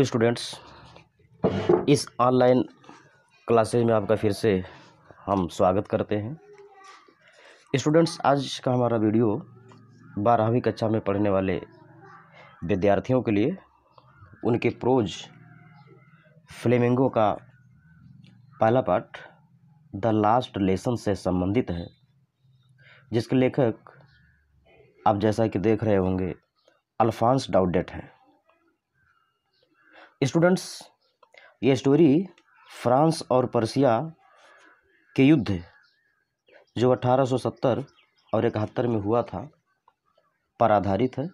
Hello students इस online classes में आपका फिर से हम स्वागत करते हैं स्टूडेंट्स आज का हमारा वीडियो बारहवीं कक्षा में पढ़ने वाले विद्यार्थियों के लिए उनके प्रोज फ्लेमिंगो का पहला पार्ट द लास्ट लेसन से संबंधित है जिसके लेखक आप जैसा कि देख रहे होंगे अल्फांस डाउडेट हैं स्टूडेंट्स ये स्टोरी फ्रांस और पर्सिया के युद्ध जो 1870 और इकहत्तर में हुआ था पर आधारित है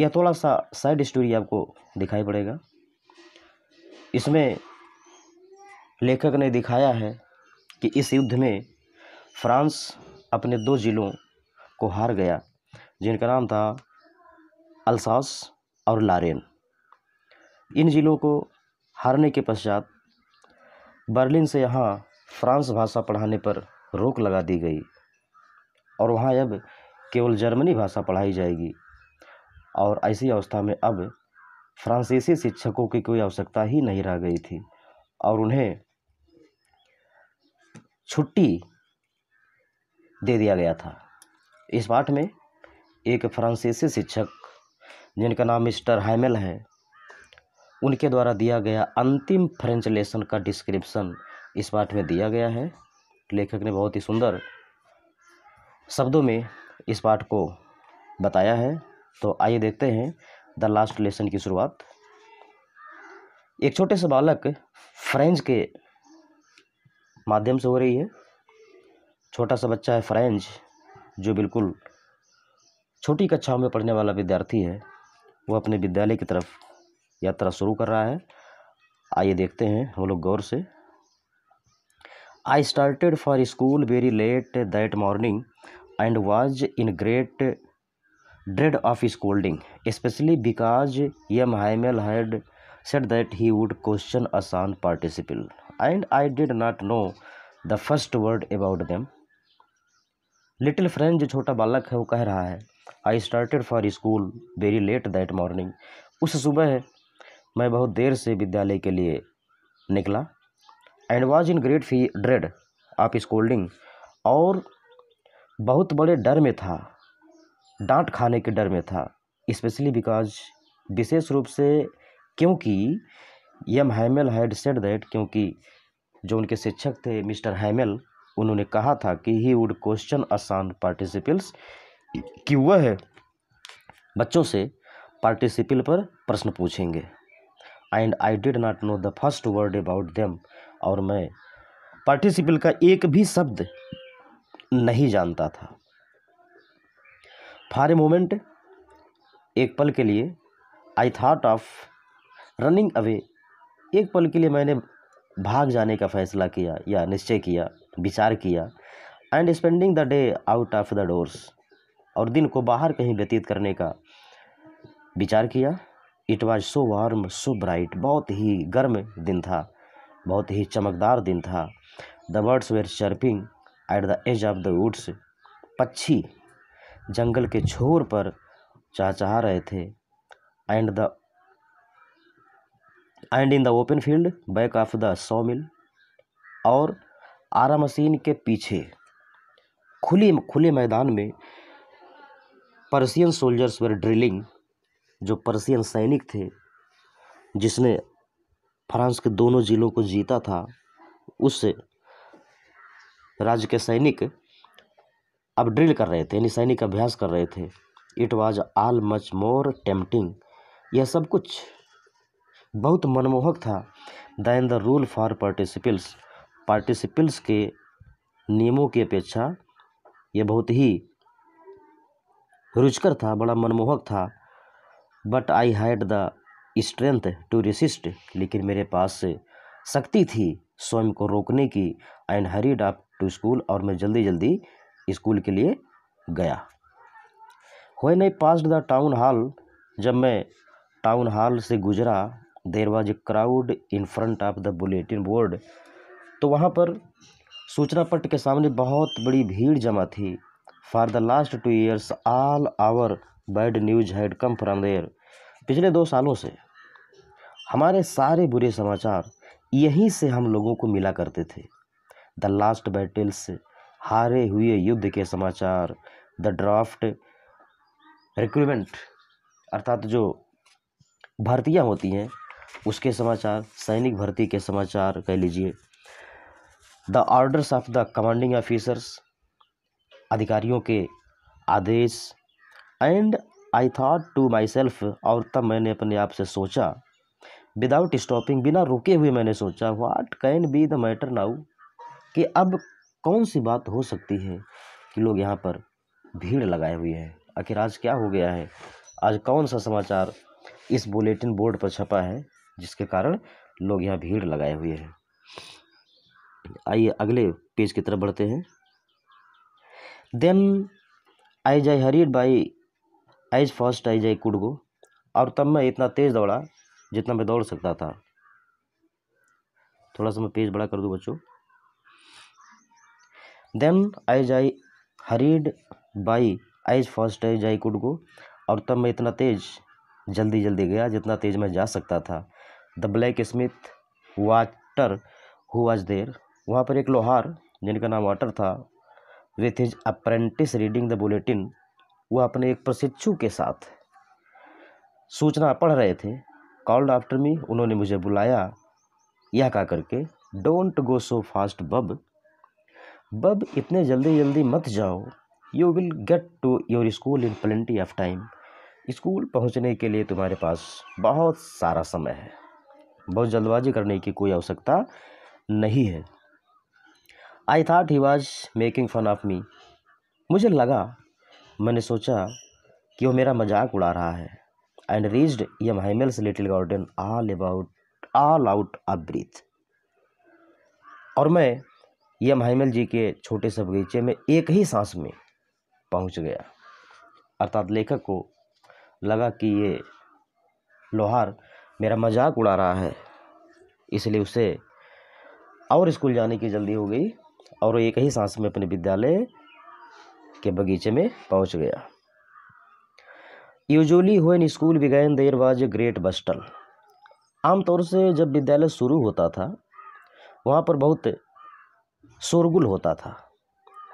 यह थोड़ा सा साइड स्टोरी आपको दिखाई पड़ेगा इसमें लेखक ने दिखाया है कि इस युद्ध में फ्रांस अपने दो ज़िलों को हार गया जिनका नाम था अलसास और लारेन इन ज़िलों को हारने के पश्चात बर्लिन से यहाँ फ्रांस भाषा पढ़ाने पर रोक लगा दी गई और वहाँ अब केवल जर्मनी भाषा पढ़ाई जाएगी और ऐसी अवस्था में अब फ्रांसीसी शिक्षकों की कोई आवश्यकता ही नहीं रह गई थी और उन्हें छुट्टी दे दिया गया था इस पाठ में एक फ्रांसीसी शिक्षक जिनका नाम मिस्टर हैमल है उनके द्वारा दिया गया अंतिम फ्रेंच लेसन का डिस्क्रिप्शन इस पाठ में दिया गया है लेखक ने बहुत ही सुंदर शब्दों में इस पाठ को बताया है तो आइए देखते हैं द लास्ट लेसन की शुरुआत एक छोटे से बालक फ्रेंच के माध्यम से हो रही है छोटा सा बच्चा है फ्रेंच जो बिल्कुल छोटी कक्षाओं में पढ़ने वाला विद्यार्थी है वो अपने विद्यालय की तरफ यात्रा शुरू कर रहा है आइए देखते हैं हम लोग गौर से I started for school very late that morning and was in great dread of scolding specially because M Hamel had said that he would question us on participle and I did not know the first word about them little friend जो छोटा बालक है वो कह रहा है I started for school very late that morning उस सुबह मैं बहुत देर से विद्यालय के लिए निकला एंड वॉज इन ग्रेट फी ड्रेड ऑफ स्कोल्डिंग और बहुत बड़े डर में था डांट खाने के डर में था स्पेशली बिकॉज विशेष रूप से क्योंकि M Hamel had said that क्योंकि जो उनके शिक्षक थे मिस्टर हैमल उन्होंने कहा था कि he would question us on participles कि वह बच्चों से पार्टिसिपल पर प्रश्न पूछेंगे and I did not know the first word about them और मैं पार्टिसिपल का एक भी शब्द नहीं जानता था फॉर ए मोमेंट एक पल के लिए I thought of running away एक पल के लिए मैंने भाग जाने का फैसला किया या निश्चय किया विचार किया and spending the day out of the doors और दिन को बाहर कहीं व्यतीत करने का विचार किया it was so warm so bright बहुत ही गर्म दिन था बहुत ही चमकदार दिन था the birds were chirping at the edge of the woods पक्षी जंगल के छोर पर चहचहा रहे थे and the and in the open field back of the saw mill और आरा मशीन के पीछे खुले खुले मैदान में पर्सियन सोल्जर्स वेर ड्रिलिंग जो पर्सियन सैनिक थे जिसने फ्रांस के दोनों ज़िलों को जीता था उस राज्य के सैनिक अब ड्रिल कर रहे थे यानी सैनिक अभ्यास कर रहे थे it was all much more tempting यह सब कुछ बहुत मनमोहक था than the rule for participles participles के नियमों की अपेक्षा यह बहुत ही रुचकर था बड़ा मनमोहक था but I had the strength to resist लेकिन मेरे पास शक्ति थी स्वयं को रोकने की and hurried up to school और मैं जल्दी जल्दी स्कूल के लिए गया हुए I pass the town hall जब मैं टाउन हॉल से गुजरा there was a crowd in front of the bulletin board तो वहाँ पर सूचना पट के सामने बहुत बड़ी भीड़ जमा थी for the last two years all our bad news had come from there पिछले दो सालों से हमारे सारे बुरे समाचार यहीं से हम लोगों को मिला करते थे द लास्ट बैटल्स हारे हुए युद्ध के समाचार द ड्राफ्ट रिक्रूटमेंट अर्थात जो भर्तियाँ होती हैं उसके समाचार सैनिक भर्ती के समाचार कह लीजिए the orders of the commanding officers अधिकारियों के आदेश and I thought to myself और तब मैंने अपने आप से सोचा विदाउट स्टॉपिंग बिना रुके हुए मैंने सोचा what can be the matter now कि अब कौन सी बात हो सकती है कि लोग यहाँ पर भीड़ लगाए हुए हैं आखिर आज क्या हो गया है आज कौन सा समाचार इस बुलेटिन बोर्ड पर छपा है जिसके कारण लोग यहाँ भीड़ लगाए हुए हैं आइए अगले पेज की तरफ बढ़ते हैं देन आई जय hurried by as fast as I could go और तब मैं इतना तेज़ दौड़ा जितना मैं दौड़ सकता था थोड़ा सा मैं पेज बड़ा कर दूँ बच्चों then as I hurried by as fast as I could go और तब मैं इतना तेज़ जल्दी जल्दी गया जितना तेज़ मैं जा सकता था the blacksmith Wachter who was there वहाँ पर एक लोहार जिनका नाम वाटर था with his apprentice reading the bulletin वह अपने एक प्रशिक्षु के साथ सूचना पढ़ रहे थे कॉल्ड आफ्टर मी उन्होंने मुझे बुलाया यह कह करके डोंट गो सो फास्ट बब बब इतने जल्दी जल्दी मत जाओ you will get to your school in plenty of time school पहुंचने के लिए तुम्हारे पास बहुत सारा समय है बहुत जल्दबाजी करने की कोई आवश्यकता नहीं है I thought he was making fun of me मुझे लगा मैंने सोचा कि वो मेरा मजाक उड़ा रहा है and reached M Hamel's little garden all about all out a breath और मैं यम हेमल जी के छोटे से बगीचे में एक ही सांस में पहुंच गया अर्थात लेखक को लगा कि ये लोहार मेरा मजाक उड़ा रहा है इसलिए उसे और स्कूल जाने की जल्दी हो गई और वो एक ही सांस में अपने विद्यालय के बगीचे में पहुंच गया यूजली हुए school began there was a great bustle आमतौर से जब विद्यालय शुरू होता था वहाँ पर बहुत शोरगुल होता था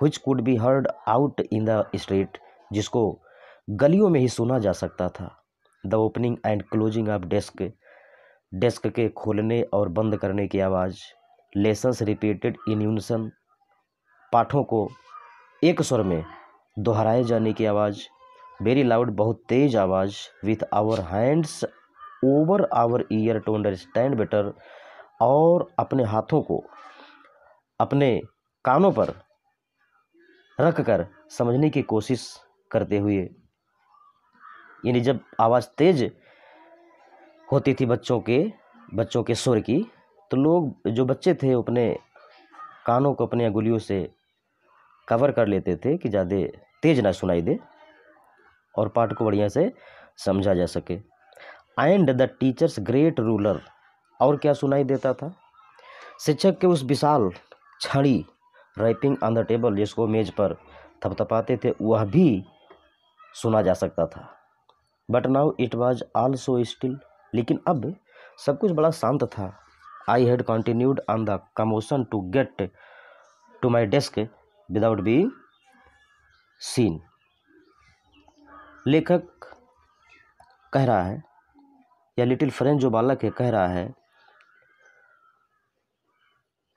which could be heard out in the street जिसको गलियों में ही सुना जा सकता था the opening and closing of desk desk के खोलने और बंद करने की आवाज़ लेसन्स रिपीटेड इन यूनिसन पाठों को एक स्वर में दोहराए जाने की आवाज़ वेरी लाउड बहुत तेज आवाज़ with our hands over our ear to understand better और अपने हाथों को अपने कानों पर रख कर समझने की कोशिश करते हुए यानी जब आवाज़ तेज होती थी बच्चों के बच्चों के स्वर की तो लोग जो बच्चे थे अपने कानों को अपने अंगुलियों से कवर कर लेते थे कि ज़्यादा तेज़ ना सुनाई दे और पाठ को बढ़िया से समझा जा सके and the teachers great ruler और क्या सुनाई देता था शिक्षक के उस विशाल छड़ी रैपिंग ऑन द टेबल जिसको मेज पर थपथपाते थे वह भी सुना जा सकता था but now it was so still लेकिन अब सब कुछ बड़ा शांत था I had continued on the commotion to get to my desk without be seen लेखक कह रहा है या लिटिल फ्रेंच जो बालक है कह रहा है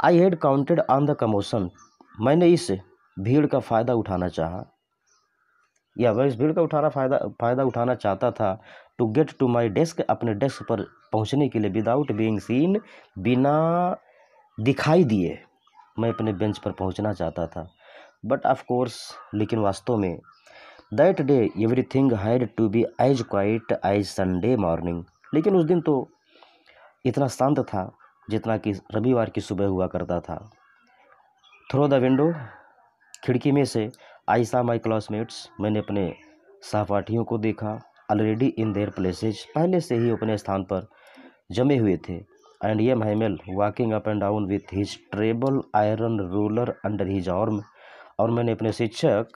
I had counted on the commotion मैंने इस भीड़ का फ़ायदा उठाना चाहा या मैं इस भीड़ का उठाना फ़ायदा फ़ायदा उठाना चाहता था to get to my desk अपने डेस्क पर पहुंचने के लिए विदाउट बीइंग सीन बिना दिखाई दिए मैं अपने बेंच पर पहुंचना चाहता था बट ऑफ कोर्स लेकिन वास्तव में that day everything had to be as quiet as Sunday morning लेकिन उस दिन तो इतना शांत था जितना कि रविवार की सुबह हुआ करता था थ्रो द विंडो खिड़की में से आई सा माई क्लासमेट्स मैंने अपने सहपाठियों को देखा ऑलरेडी इन देयर प्लेसेज पहले से ही अपने स्थान पर जमे हुए थे and M Hamel walking up and down with his terrible iron ruler under his arm और मैंने अपने शिक्षक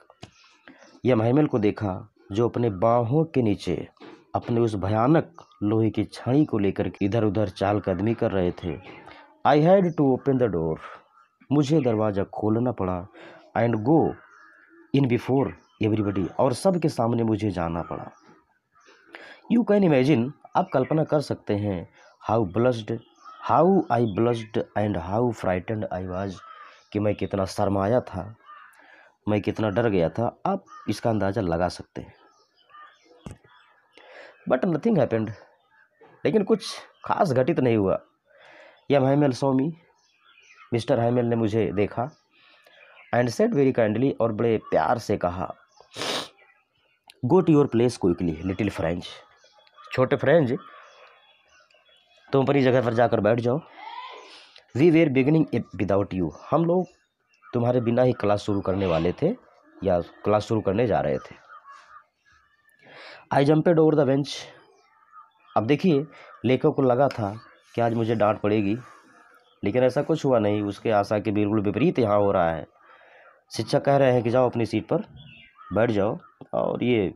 या हेमल को देखा जो अपने बाहों के नीचे अपने उस भयानक लोहे की छाई को लेकर इधर उधर चाल कदमी कर रहे थे I had to open the door मुझे दरवाज़ा खोलना पड़ा and go in before everybody और सब के सामने मुझे जाना पड़ा यू कैन इमेजिन आप कल्पना कर सकते हैं how blushed how I blushed and how frightened I was कि मैं कितना शर्माया था मैं कितना डर गया था आप इसका अंदाज़ा लगा सकते हैं बट नथिंग हैपेंड लेकिन कुछ खास घटित नहीं हुआ यम हैमेल स्वामी मिस्टर हैमेल ने मुझे देखा एंड सेट वेरी काइंडली और बड़े प्यार से कहा go to your place quickly little French छोटे फ्रेंच तुम अपनी जगह पर जाकर बैठ जाओ we were beginning it without you हम लोग तुम्हारे बिना ही क्लास शुरू करने वाले थे या क्लास शुरू करने जा रहे थे I jumped over the bench अब देखिए लेखक को लगा था कि आज मुझे डांट पड़ेगी लेकिन ऐसा कुछ हुआ नहीं उसके आशा के बिल्कुल विपरीत यहाँ हो रहा है शिक्षक कह रहे हैं कि जाओ अपनी सीट पर बैठ जाओ और ये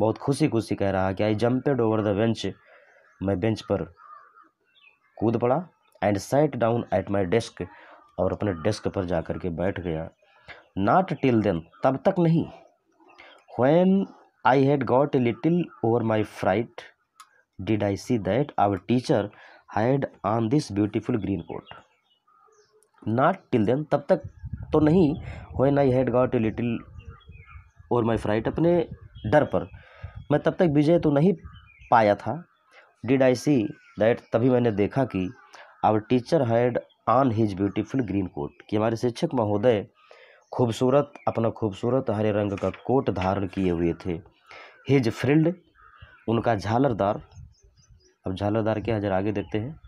बहुत खुशी खुशी कह रहा है कि I jumped over the bench मैं बेंच पर कूद पड़ा and set down at my desk और अपने डेस्क पर जा कर के बैठ गया नाट टिल देन तब तक नहीं when I had got a little over my fright did I see that our teacher had on this beautiful green coat not till then तब तक तो नहीं when I had got a little over my fright अपने डर पर मैं तब तक विजय तो नहीं पाया था डिड आई सी दैट तभी मैंने देखा कि our teacher had on his beautiful green coat कि हमारे शिक्षक महोदय खूबसूरत अपना खूबसूरत हरे रंग का कोट धारण किए हुए थे हिज फ्रिल्ड उनका झालरदार अब झालरदार क्या जरा आगे देखते हैं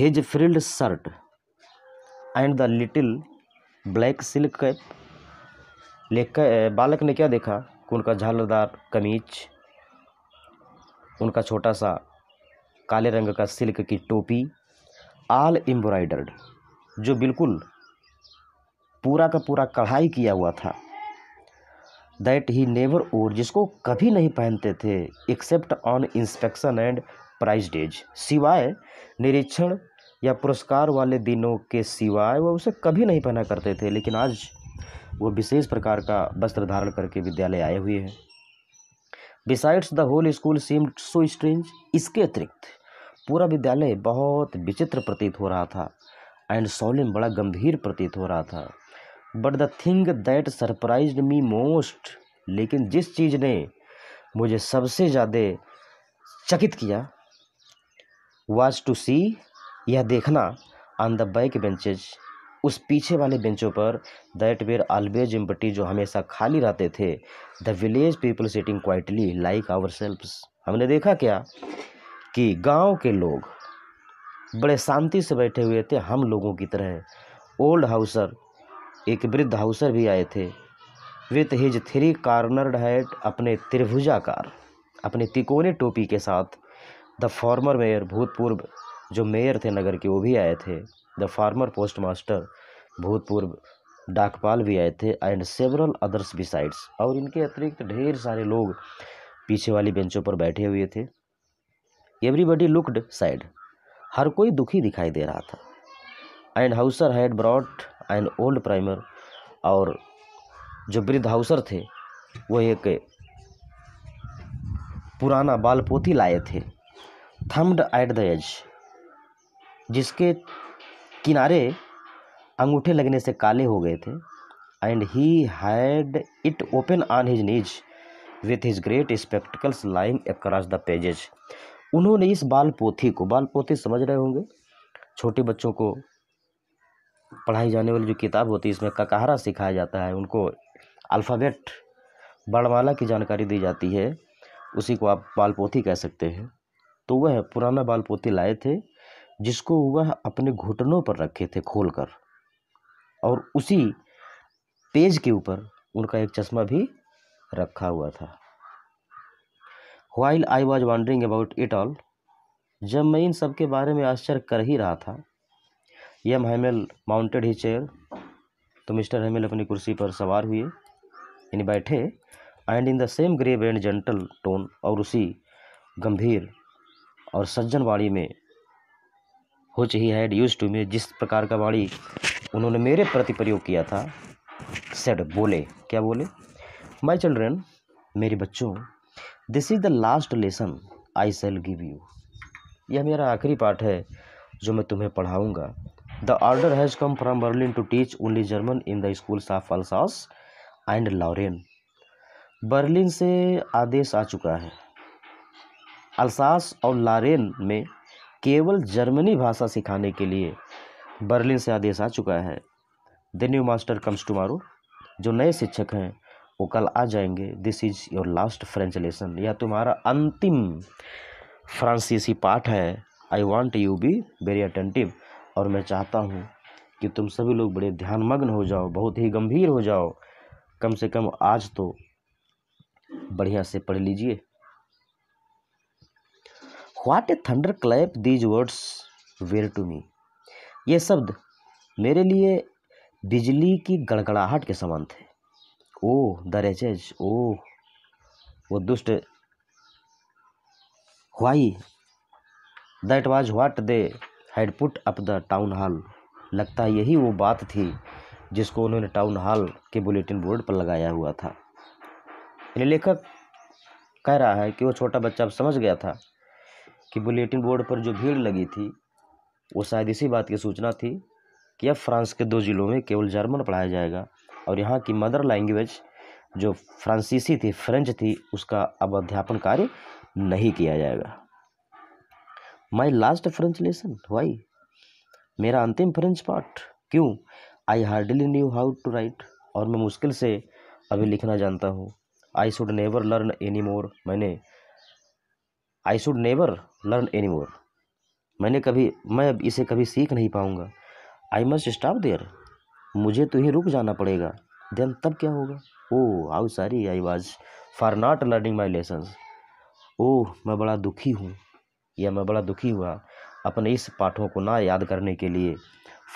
his frilled shirt and the little black silk cap लेखकर बालक ने क्या देखा कि उनका झालरदार कमीज उनका छोटा सा काले रंग का सिल्क की टोपी आल एम्ब्रॉयडर्ड जो बिल्कुल पूरा का पूरा कढ़ाई किया हुआ था दैट ही नेवर ओर जिसको कभी नहीं पहनते थे except on inspection and prize days सिवाय निरीक्षण या पुरस्कार वाले दिनों के सिवाय वह उसे कभी नहीं पहना करते थे लेकिन आज वो विशेष प्रकार का वस्त्र धारण करके विद्यालय आए हुए हैं besides the whole school seem so strange इसके अतिरिक्त पूरा विद्यालय बहुत विचित्र प्रतीत हो रहा था एंड सोलिम बड़ा गंभीर प्रतीत हो रहा था but the thing that surprise me most लेकिन जिस चीज़ ने मुझे सबसे ज़्यादा चकित किया वॉज टू सी यह देखना ऑन द बैक बेंचेज उस पीछे वाले बेंचों पर दैट वेयर ऑलवेज एम्पटी जो हमेशा खाली रहते थे the village people sitting quietly like our selves हमने देखा क्या कि गांव के लोग बड़े शांति से बैठे हुए थे हम लोगों की तरह ओल्ड हाउसर एक वृद्ध हाउसर भी आए थे with his three cornered hat अपने त्रिभुजाकार अपने तिकोने टोपी के साथ द फॉर्मर मेयर भूतपूर्व जो मेयर थे नगर के वो भी आए थे द फार्मर पोस्ट मास्टर भूतपूर्व डाकपाल भी आए थे एंड सेवरल अदर्स बिसाइड्स और इनके अतिरिक्त ढेर सारे लोग पीछे वाली बेंचों पर बैठे हुए थे एवरीबडी लुकड साइड हर कोई दुखी दिखाई दे रहा था and Hauser had brought and old primer और जो वृद्ध हाउसर थे वो एक पुराना बाल पोथी लाए थे थम्ड एट द एज जिसके किनारे अंगूठे लगने से काले हो गए थे and he had it open on his knees with his great spectacles lying across the pages उन्होंने इस बाल पोथी को बाल पोथी समझ रहे होंगे छोटे बच्चों को पढ़ाई जाने वाली जो किताब होती है इसमें ककाहरा सिखाया जाता है उनको अल्फ़ाबेट बड़माला की जानकारी दी जाती है उसी को आप बाल पोथी कह सकते हैं तो वह पुराना बाल पोथी लाए थे जिसको वह अपने घुटनों पर रखे थे खोलकर और उसी पेज के ऊपर उनका एक चश्मा भी रखा हुआ था while I was wondering about it all जब मैं इन सब के बारे में आश्चर्य कर ही रहा था M Hamel mounted his chair तो मिस्टर हेमल अपनी कुर्सी पर सवार हुए यानी बैठे and in the same grave and gentle tone और उसी गंभीर और सज्जन वाणी में हो he had used to me जिस प्रकार का वाणी उन्होंने मेरे प्रति प्रयोग किया था सेड बोले क्या बोले माई चिल्ड्रेन मेरे बच्चों this is the last lesson I shall give you यह मेरा आखिरी पाठ है जो मैं तुम्हें पढ़ाऊँगा the order has come from Berlin to teach only German in the schools of Alsace and Lorraine Berlin से आदेश आ चुका है अल्सास और लारेन में केवल जर्मनी भाषा सिखाने के लिए बर्लिन से आदेश आ चुका है the new master comes tomorrow जो नए शिक्षक हैं वो कल आ जाएंगे this is your last French lesson या तुम्हारा अंतिम फ्रांसीसी पाठ है I want you be very attentive और मैं चाहता हूँ कि तुम सभी लोग बड़े ध्यानमग्न हो जाओ बहुत ही गंभीर हो जाओ कम से कम आज तो बढ़िया से पढ़ लीजिए what a thunder clap these words were to me ये शब्द मेरे लिए बिजली की गड़गड़ाहट के समान थे ओ द रेचेज ओ वो दुष्ट why that was what they had put up the town hall लगता यही वो बात थी जिसको उन्होंने टाउन हॉल के बुलेटिन बोर्ड पर लगाया हुआ था लेखक कह रहा है कि वो छोटा बच्चा अब समझ गया था कि बुलेटिन बोर्ड पर जो भीड़ लगी थी वो शायद इसी बात की सूचना थी कि अब फ्रांस के दो ज़िलों में केवल जर्मन पढ़ाया जाएगा और यहाँ की मदर लैंग्वेज जो फ्रांसीसी थी फ्रेंच थी उसका अब अध्यापन कार्य नहीं किया जाएगा my last French lesson why मेरा अंतिम फ्रेंच पार्ट क्यों I hardly knew how to write और मैं मुश्किल से अभी लिखना जानता हूँ I should never learn any more मैंने I should never learn any more मैंने कभी मैं अब इसे कभी सीख नहीं पाऊँगा आई मस्ट स्टॉप देयर मुझे तो ही रुक जाना पड़ेगा देन तब क्या होगा oh how sorry I was for not learning my lesson ओह मैं बड़ा दुखी हूँ या मैं बड़ा दुखी हुआ अपने इस पाठों को ना याद करने के लिए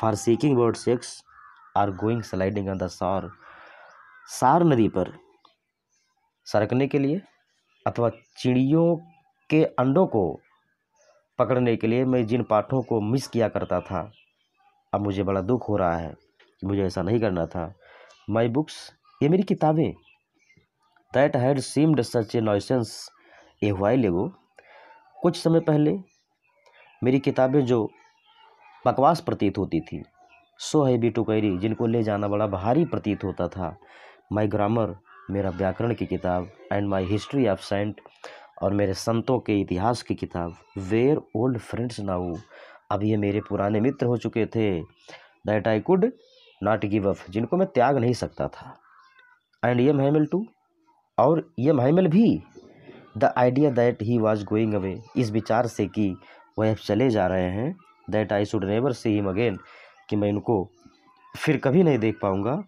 for seeking birds eggs or going sliding on the Saar Saar नदी पर सरकने के लिए अथवा चिड़ियों के अंडों को पकड़ने के लिए मैं जिन पाठों को मिस किया करता था अब मुझे बड़ा दुख हो रहा है कि मुझे ऐसा नहीं करना था माई बुक्स ये मेरी किताबें that had seemed such a nuisance a while ago कुछ समय पहले मेरी किताबें जो बकवास प्रतीत होती थी सो है बी कैरी जिनको ले जाना बड़ा भारी प्रतीत होता था माई ग्रामर मेरा व्याकरण की किताब and my history of saint और मेरे संतों के इतिहास की किताब वेयर ओल्ड फ्रेंड्स नाउ अब ये मेरे पुराने मित्र हो चुके थे that I could not give up जिनको मैं त्याग नहीं सकता था एंड यम हैमल टू और यम हैमल भी the idea that he was going away इस विचार से कि वह अब चले जा रहे हैं that I should never see him again कि मैं इनको फिर कभी नहीं देख पाऊँगा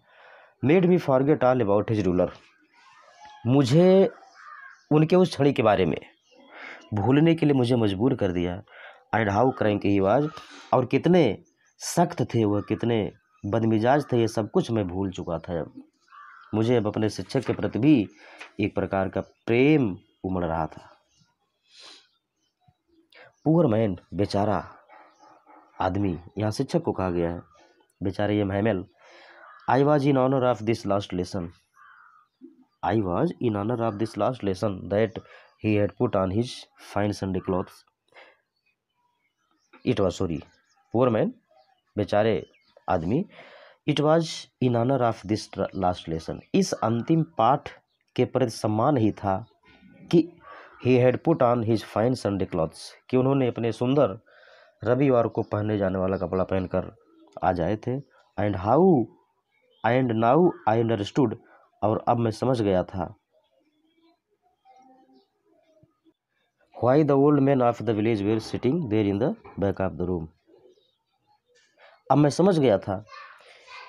made me forget all about his ruler मुझे उनके उस छड़ी के बारे में भूलने के लिए मुझे मजबूर कर दिया and how crime he was और कितने सख्त थे वह कितने बदमिजाज थे ये सब कुछ मैं भूल चुका था अब मुझे अब अपने शिक्षक के प्रति भी एक प्रकार का प्रेम उमड़ रहा था पुअर मैन बेचारा आदमी यहाँ शिक्षक को कहा गया है बेचारे ये M Hamel I was in honour of this last lesson I was in honor of this last lesson that he had put on his fine Sunday clothes. It was sorry. Poor man, बेचारे आदमी It was in honor of this last lesson. इस अंतिम पाठ के प्रति सम्मान ही था कि he had put on his fine Sunday clothes. कि उन्होंने अपने सुंदर रविवार को पहने जाने वाला कपड़ा पहनकर आ जाए थे and how and now I understood और अब मैं समझ गया था why the old man of the village were sitting there in the back of the room अब मैं समझ गया था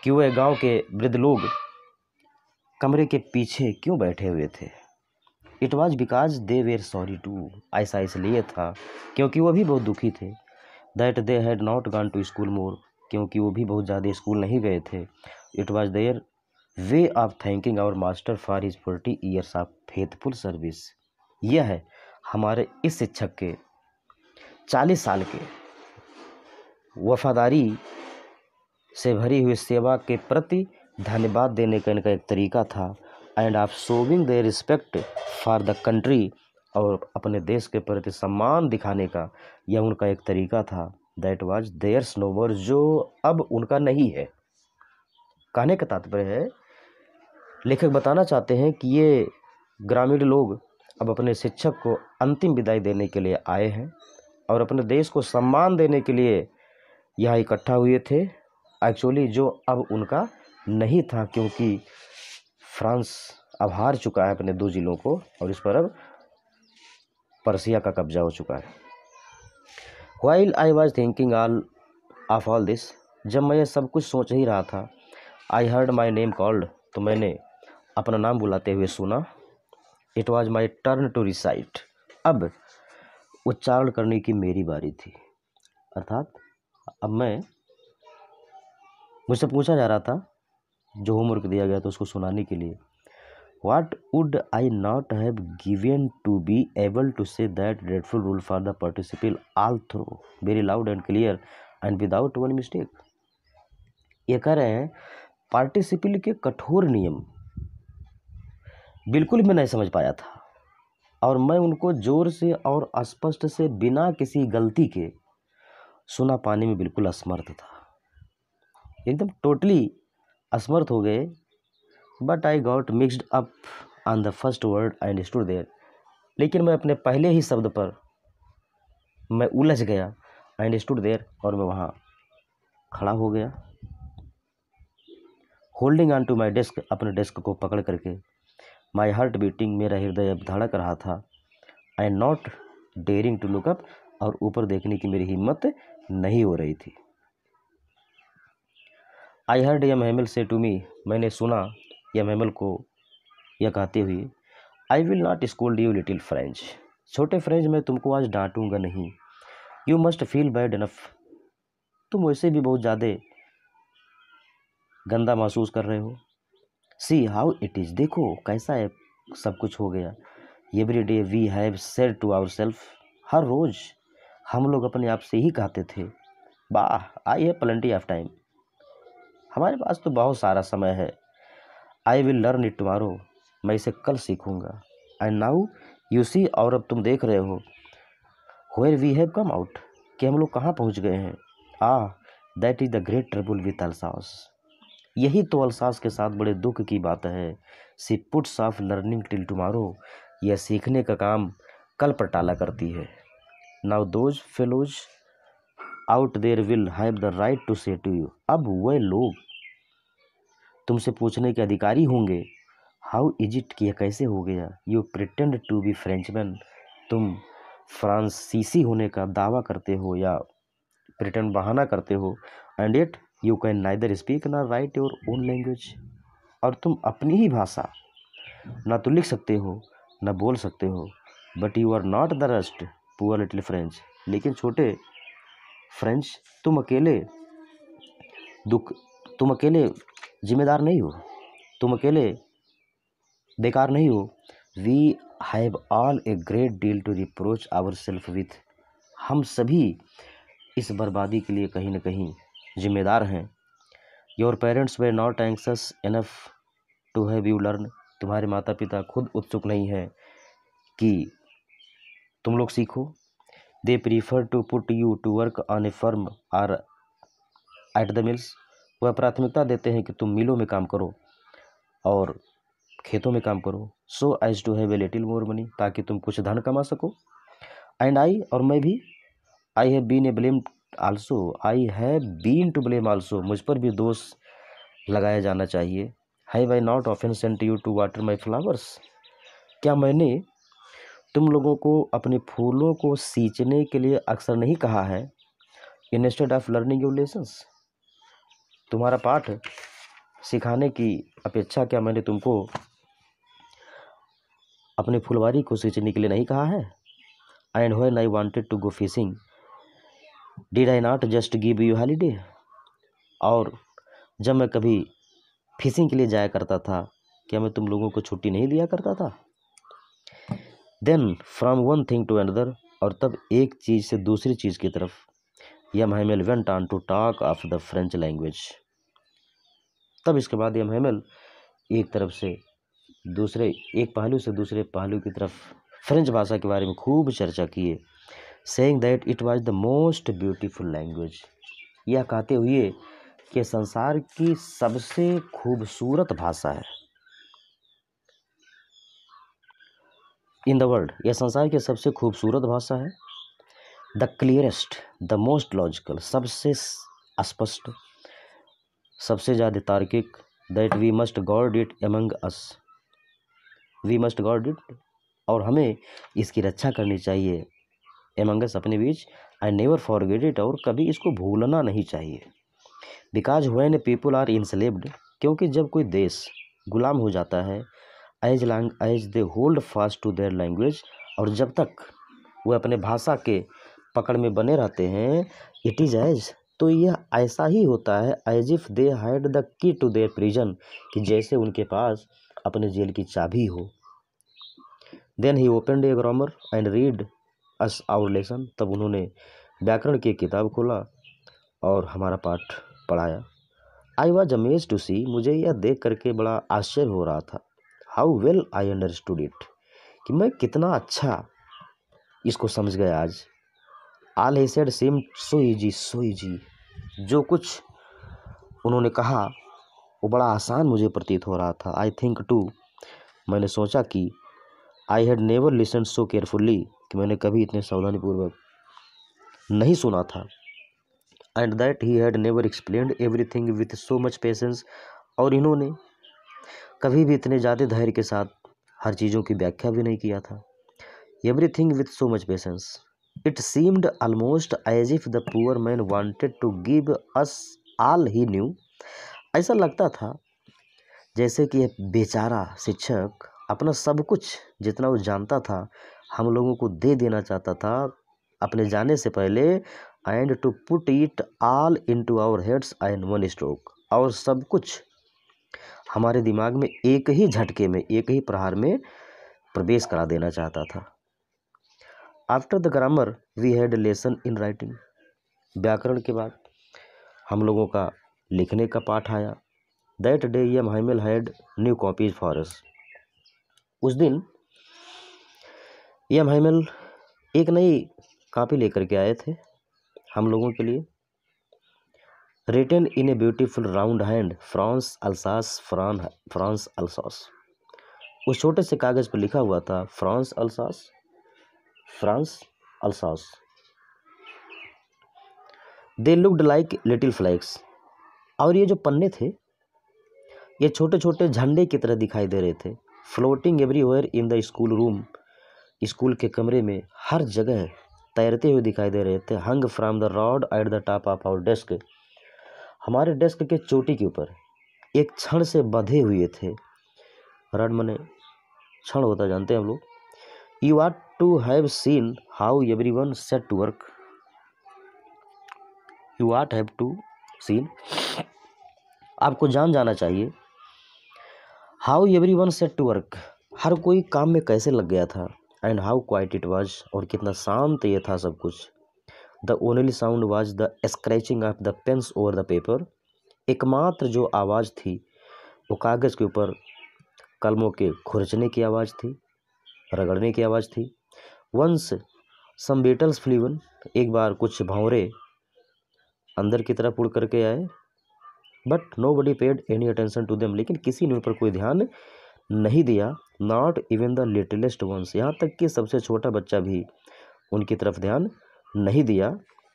कि वह गांव के वृद्ध लोग कमरे के पीछे क्यों बैठे हुए थे it was because they were sorry to ऐसा इसलिए था क्योंकि वह भी बहुत दुखी थे that they had not gone to school more क्योंकि वो भी बहुत ज़्यादा स्कूल नहीं गए थे it was their way of thanking our master for his forty years of faithful service यह है हमारे इस शिक्षक के चालीस साल के वफादारी से भरी हुई सेवा के प्रति धन्यवाद देने का इनका एक तरीका था and of showing the respect for the country और अपने देश के प्रति सम्मान दिखाने का यह उनका एक तरीका था दैट वॉज देयर स्नोवर जो अब उनका नहीं है कहने का तात्पर्य है लेखक बताना चाहते हैं कि ये ग्रामीण लोग अब अपने शिक्षक को अंतिम विदाई देने के लिए आए हैं और अपने देश को सम्मान देने के लिए यहाँ इकट्ठा हुए थे एक्चुअली जो अब उनका नहीं था क्योंकि फ्रांस अब हार चुका है अपने दो ज़िलों को और इस पर अब परसिया का कब्जा हो चुका है while I was thinking all of all this जब मैं ये सब कुछ सोच ही रहा था I heard my name called तो मैंने अपना नाम बुलाते हुए सुना it was my turn to recite अब उच्चारण करने की मेरी बारी थी अर्थात अब मैं मुझसे पूछा जा रहा था जो होमवर्क दिया गया था उसको सुनाने के लिए what would I not have given to be able to say that dreadful rule for the participle all through very loud and clear and without one mistake ये कह रहे हैं पार्टिसिपिल के कठोर नियम बिल्कुल भी नहीं समझ पाया था और मैं उनको ज़ोर से और स्पष्ट से बिना किसी गलती के सुना पाने में बिल्कुल असमर्थ था एकदम टोटली असमर्थ हो गए but I got mixed up on the first word I understood there लेकिन मैं अपने पहले ही शब्द पर मैं उलझ गया आई अंडरस्टूड देयर और मैं वहाँ खड़ा हो गया holding on to my desk अपने डेस्क को पकड़ करके माई हार्ट बीटिंग मेरा हृदय अब धड़क रहा था I not daring to look up और ऊपर देखने की मेरी हिम्मत नहीं हो रही थी आई हर्ड यम हेमल से टू मी मैंने सुना यम हेमल को यह कहते हुए I will not school you little French छोटे फ्रेंच मैं तुमको आज डांटूंगा नहीं यू मस्ट फील बैड इनफ तुम वैसे भी बहुत ज़्यादा गंदा महसूस कर रहे हो सी हाउ इट इज़ देखो कैसा है सब कुछ हो गया every day we have said to our self हर रोज़ हम लोग अपने आप से ही कहते थे वाह आई है प्लेंटी ऑफ टाइम हमारे पास तो बहुत सारा समय है I will learn it tomorrow मैं इसे कल सीखूँगा एंड नाउ यू सी और अब तुम देख रहे हो where we have come out कि हम लोग कहाँ पहुँच गए हैं ah that is the great trouble with Alsace यही तो अलसास के साथ बड़े दुख की बात है she puts off learning till tomorrow यह सीखने का काम कल पर टाला करती है now those fellows out there will have the right to say to you अब वह लोग तुमसे पूछने के अधिकारी होंगे हाउ इज इट किया कैसे हो गया you pretend to be Frenchman तुम फ्रांसीसी होने का दावा करते हो या प्रिटेंड बहाना करते हो and it you can neither speak nor write your own language और तुम अपनी ही भाषा ना तो लिख सकते हो ना बोल सकते हो but you are not the rust poor little French लेकिन छोटे फ्रेंच तुम अकेले दुख तुम अकेले जिम्मेदार नहीं हो तुम अकेले बेकार नहीं हो we have all a great deal to reproach our self with हम सभी इस बर्बादी के लिए कहीं ना कहीं जिम्मेदार हैं your parents were not anxious enough to have you learn तुम्हारे माता पिता खुद उत्सुक नहीं है कि तुम लोग सीखो they prefer to put you to work on a farm or at the mills वह प्राथमिकता देते हैं कि तुम मिलों में काम करो और खेतों में काम करो so as to have a little more money ताकि तुम कुछ धन कमा सको एंड आई और मैं भी I have been a blame also I have been to blame also मुझ पर भी दोष लगाया जाना चाहिए हैव आई नॉट ऑफेंस sent you to water my flowers क्या मैंने तुम लोगों को अपने फूलों को सींचने के लिए अक्सर नहीं कहा है instead of learning your lessons तुम्हारा पाठ सिखाने की अपेक्षा क्या मैंने तुमको अपने फुलवारी को सींचने के लिए नहीं कहा है and when I wanted to go fishing did I not just give you holiday और जब मैं कभी फिशिंग के लिए जाया करता था क्या मैं तुम लोगों को छुट्टी नहीं दिया करता था then from one thing to another और तब एक चीज़ से दूसरी चीज़ की तरफ M Hamel went on to talk of the French language तब इसके बाद यम हेमल एक तरफ से दूसरे एक पहलू से दूसरे पहलू की तरफ फ्रेंच भाषा के बारे में खूब चर्चा किए saying that it was the most beautiful language यह कहते हुए कि संसार की सबसे खूबसूरत भाषा है इन द वर्ल्ड यह संसार की सबसे खूबसूरत भाषा है the clearest the most logical सबसे स्पष्ट सबसे ज़्यादा तार्किक that we must guard it among us we must guard it और हमें इसकी रक्षा करनी चाहिए एमंगस अपने बीच आई नेवर फॉरगेट इट और कभी इसको भूलना नहीं चाहिए because when people are enslaved क्योंकि जब कोई देश गुलाम हो जाता है as long as they hold fast to their language और जब तक वह अपने भाषा के पकड़ में बने रहते हैं इट इज़ एज तो यह ऐसा ही होता है as if they had the key to their prison कि जैसे उनके पास अपने जेल की चाबी हो then he open the grammar and read us our lesson तब उन्होंने व्याकरण की किताब खोला और हमारा पाठ पढ़ाया I was amazed to see मुझे यह देख करके बड़ा आश्चर्य हो रहा था how well I understood it कि मैं कितना अच्छा इसको समझ गया आज all he said seemed so easy so easy जो कुछ उन्होंने कहा वो बड़ा आसान मुझे प्रतीत हो रहा था आई थिंक टू मैंने सोचा कि I had never listen so carefully कि मैंने कभी इतने सावधानीपूर्वक नहीं सुना था and that he had never explain everything with so much patience और इन्होंने कभी भी इतने ज़्यादा धैर्य के साथ हर चीज़ों की व्याख्या भी नहीं किया था everything with so much patience it seemed almost as if the poor man wanted to give us all he knew ऐसा लगता था जैसे कि बेचारा शिक्षक अपना सब कुछ जितना वो जानता था हम लोगों को दे देना चाहता था अपने जाने से पहले and to put it all into our heads and one stroke और सब कुछ हमारे दिमाग में एक ही झटके में एक ही प्रहार में प्रवेश करा देना चाहता था after the grammar we had lesson in writing व्याकरण के बाद हम लोगों का लिखने का पाठ आया that day M Hamel had new copies for us उस दिन यह महमल एक नई कापी लेकर के आए थे हम लोगों के लिए written in a beautiful round hand France Alsace फ्रान फ्रांस अल्सास उस छोटे से कागज़ पर लिखा हुआ था France Alsace France Alsace they looked like little flags और ये जो पन्ने थे ये छोटे छोटे झंडे की तरह दिखाई दे रहे थे floating everywhere in the school room school के कमरे में हर जगह तैरते हुए दिखाई दे रहे थे hung from the rod at the top of our desk हमारे डेस्क के चोटी के ऊपर एक क्षण से बंधे हुए थे रड मने क्षण होता जानते हैं हम लोग you are to have seen how everyone set to work you are have to seen आपको जान जाना चाहिए how everyone set to work हर कोई काम में कैसे लग गया था and how quiet it was और कितना शांत ये था सब कुछ the only sound was the scratching of the pens over the paper एकमात्र जो आवाज़ थी वो कागज़ के ऊपर कलमों के खुरचने की आवाज़ थी रगड़ने की आवाज़ थी वंस सम बेटल्स फ्लीवन एक बार कुछ भावरे अंदर की तरफ उड़ करके आए but nobody paid any attention to them लेकिन किसी ने उन पर कोई ध्यान नहीं दिया not even the littlest ones यहाँ तक कि सबसे छोटा बच्चा भी उनकी तरफ ध्यान नहीं दिया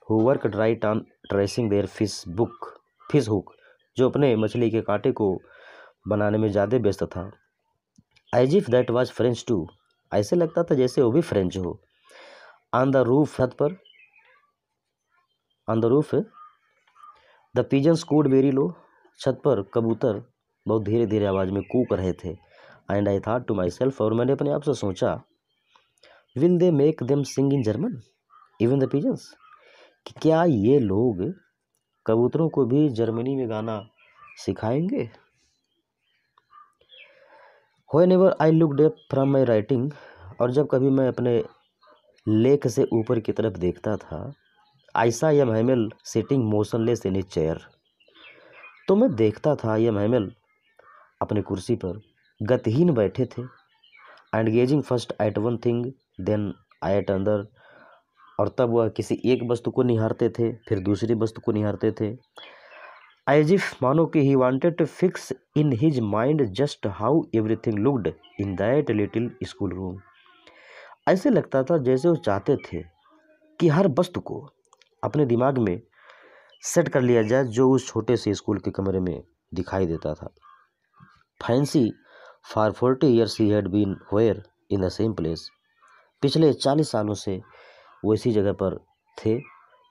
who worked right on tracing their fish book fish hook जो अपने मछली के कांटे को बनाने में ज़्यादा व्यस्त था as if that was French too ऐसे लगता था जैसे वो भी फ्रेंच हो ऑन द रूफ छत पर on the roof the pigeons cooed very low छत पर कबूतर बहुत धीरे धीरे आवाज़ में कूक रहे थे and I thought to myself और मैंने अपने आप से सोचा will they make them sing in German even the pigeons कि क्या ये लोग कबूतरों को भी जर्मनी में गाना सिखाएंगे whenever I looked up from my writing और जब कभी मैं अपने लेख से ऊपर की तरफ देखता था ऐसा यह M Hamel sitting motionless in a chair तो मैं देखता था यह महमल अपनी कुर्सी पर गतिहीन बैठे थे and gazing first at one thing then at another और तब वह किसी एक वस्तु को निहारते थे फिर दूसरी वस्तु को निहारते थे आई जिफ मानो कि he wanted to fix in his mind just how everything looked in that little school room ऐसे लगता था जैसे वो चाहते थे कि हर वस्तु को अपने दिमाग में सेट कर लिया जाए जो उस छोटे से स्कूल के कमरे में दिखाई देता था fancy for forty years he had been where in the same place पिछले चालीस सालों से वो इसी जगह पर थे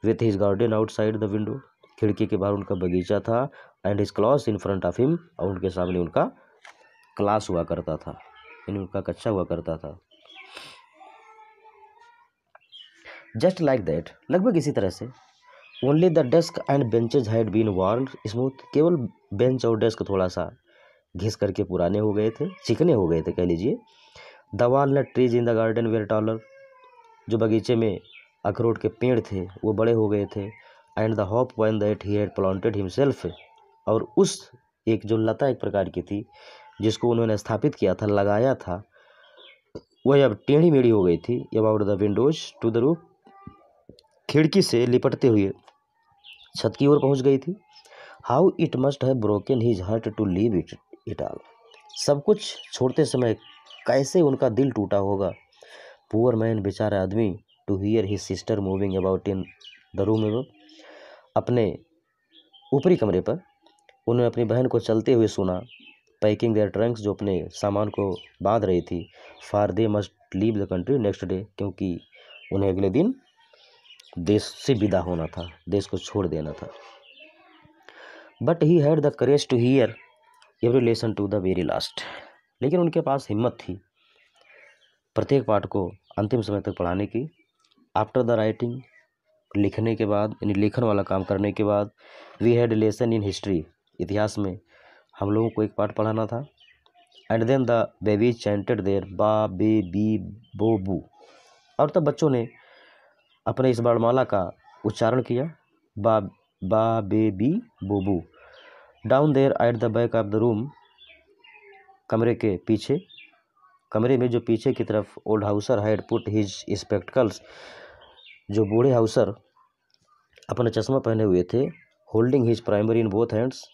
with his garden outside the window खिड़की के बाहर उनका बगीचा था and his class in front of him और उनके सामने उनका क्लास हुआ करता था यानी उनका कच्चा हुआ करता था जस्ट लाइक दैट लगभग इसी तरह से only the desk and benches had been warm smooth केवल बेंच और डेस्क थोड़ा सा घिस करके पुराने हो गए थे चिकने हो गए थे कह लीजिए the walnut trees in the garden were taller जो बगीचे में अखरोट के पेड़ थे वो बड़े हो गए थे and the hop vine that he had planted himself और उस एक जो लता एक प्रकार की थी जिसको उन्होंने स्थापित किया था लगाया था वह अब टेढ़ी मेढ़ी हो गई थी about the windows to the roof खिड़की से लिपटते हुए छत की ओर पहुंच गई थी how it must have broken his heart to leave it it all सब कुछ छोड़ते समय कैसे उनका दिल टूटा होगा पुअर मैन बेचारा आदमी to hear his sister moving about in the room अपने ऊपरी कमरे पर उन्होंने अपनी बहन को चलते हुए सुना पैकिंग देयर ट्रंक्स जो अपने सामान को बांध रही थी for they must leave the country next day क्योंकि उन्हें अगले दिन देश से विदा होना था देश को छोड़ देना था but he had the courage to hear every lesson to the very last लेकिन उनके पास हिम्मत थी प्रत्येक पाठ को अंतिम समय तक पढ़ाने की आफ्टर द राइटिंग लिखने के बाद यानी लेखन वाला काम करने के बाद we had lesson in history इतिहास में हम लोगों को एक पाठ पढ़ाना था and then the baby chanted their बा बे बी बो बू और तब बच्चों ने अपने इस वर्णमाला का उच्चारण किया बा बा बे बी बोबू down there at the back of the room कमरे के पीछे कमरे में जो पीछे की तरफ old Hauser had put his spectacles जो बूढ़े हाउसर अपना चश्मा पहने हुए थे holding his primary in both hands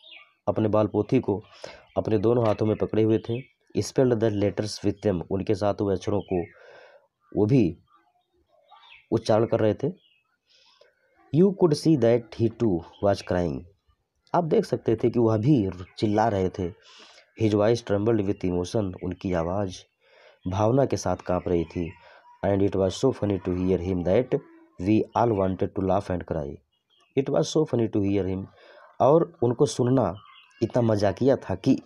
अपने बाल पोथी को अपने दोनों हाथों में पकड़े हुए थे spelled the letters with them उनके साथ हुए अक्षरों को वो भी उच्चारण कर रहे थे you could see that he too was crying आप देख सकते थे कि वह भी चिल्ला रहे थे his voice trembled with emotion उनकी आवाज़ भावना के साथ काँप रही थी and it was so funny to hear him that we all wanted to laugh and cry it was so funny to hear him और उनको सुनना इतना मजाकिया था कि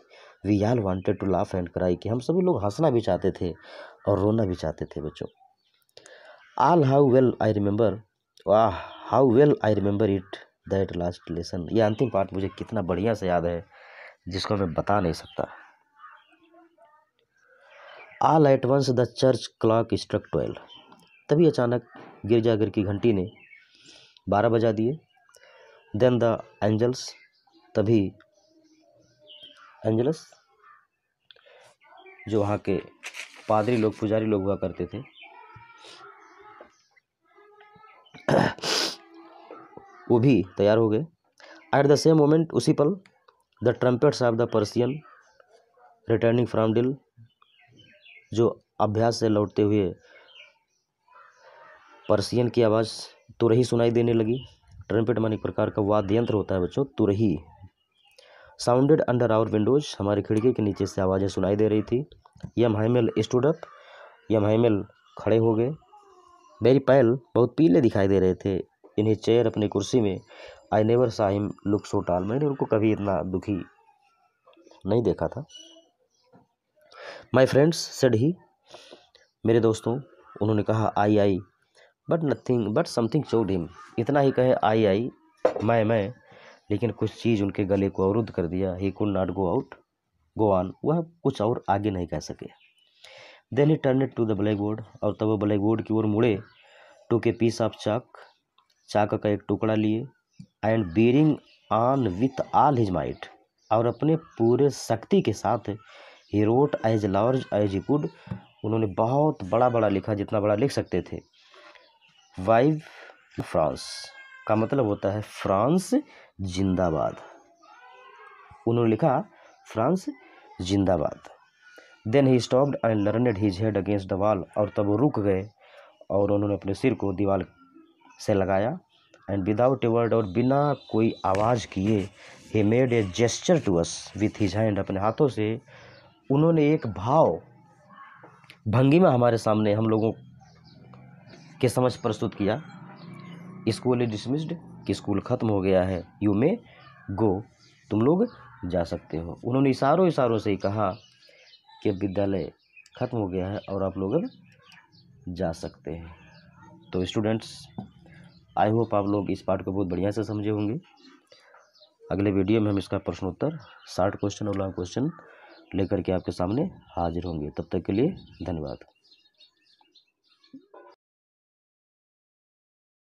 we all wanted to laugh and cry कि हम सभी लोग हंसना भी चाहते थे और रोना भी चाहते थे बच्चों all how well I remember वाह how well I remember it that last lesson ये अंतिम पार्ट मुझे कितना बढ़िया से याद है जिसको मैं बता नहीं सकता all at once the church clock struck twelve तभी अचानक गिरजाघर की घंटी ने बारह बजा दिए देन द एंजल्स तभी एंजल्स जो वहाँ के पादरी लोग पुजारी लोग हुआ करते थे वो भी तैयार हो गए एट द सेम मोमेंट उसी पल the trumpets of the Persian returning from drill जो अभ्यास से लौटते हुए पर्सियन की आवाज़ तुरही सुनाई देने लगी ट्रम्पेट एक प्रकार का वाद्य यंत्र होता है बच्चों तुरही साउंडेड अंडर आवर विंडोज हमारी खिड़की के नीचे से आवाज़ें सुनाई दे रही थी यम हाइमेल स्टूडअप यम हाइमेल खड़े हो गए मेरी पैल बहुत पीले दिखाई दे रहे थे इन चेयर अपनी कुर्सी में I never saw him look so tall मैंने उनको कभी इतना दुखी नहीं देखा था माई फ्रेंड्स सेड ही मेरे दोस्तों उन्होंने कहा I I but nothing but something choked him इतना ही कहे आई आई मैं मैं लेकिन कुछ चीज़ उनके गले को अवरुद्ध कर दिया he could not go out go on वह कुछ और आगे नहीं कह सके then he turn it to the blackboard और तब वो ब्लैक बोर्ड की ओर मुड़े टू के पीस ऑफ चाक चाक का एक टुकड़ा लिए and bearing on with all his might और अपने पूरे शक्ति के साथ he wrote as large as he could उन्होंने बहुत बड़ा बड़ा लिखा जितना बड़ा लिख सकते थे वाइव फ्रांस का मतलब होता है फ्रांस जिंदाबाद उन्होंने लिखा फ्रांस जिंदाबाद then he stopped and learned his head against the wall और तब वो रुक गए और उन्होंने अपने सिर को दीवार से लगाया एंड विदाउट ए वर्ड और बिना कोई आवाज़ किए he made a gesture to us with his hand अपने हाथों से उन्होंने एक भाव भंगिमा हमारे सामने हम लोगों के समझ प्रस्तुत किया स्कूल इज डिसमिस्ड कि स्कूल ख़त्म हो गया है यू मे गो तुम लोग जा सकते हो उन्होंने इशारों इशारों से ही कहा कि विद्यालय ख़त्म हो गया है और आप लोग अब जा सकते हैं तो स्टूडेंट्स आई होप आप लोग इस पार्ट को बहुत बढ़िया से समझे होंगे अगले वीडियो में हम इसका प्रश्नोत्तर शार्ट क्वेश्चन और लॉन्ग क्वेश्चन लेकर के आपके सामने हाजिर होंगे तब तक के लिए धन्यवाद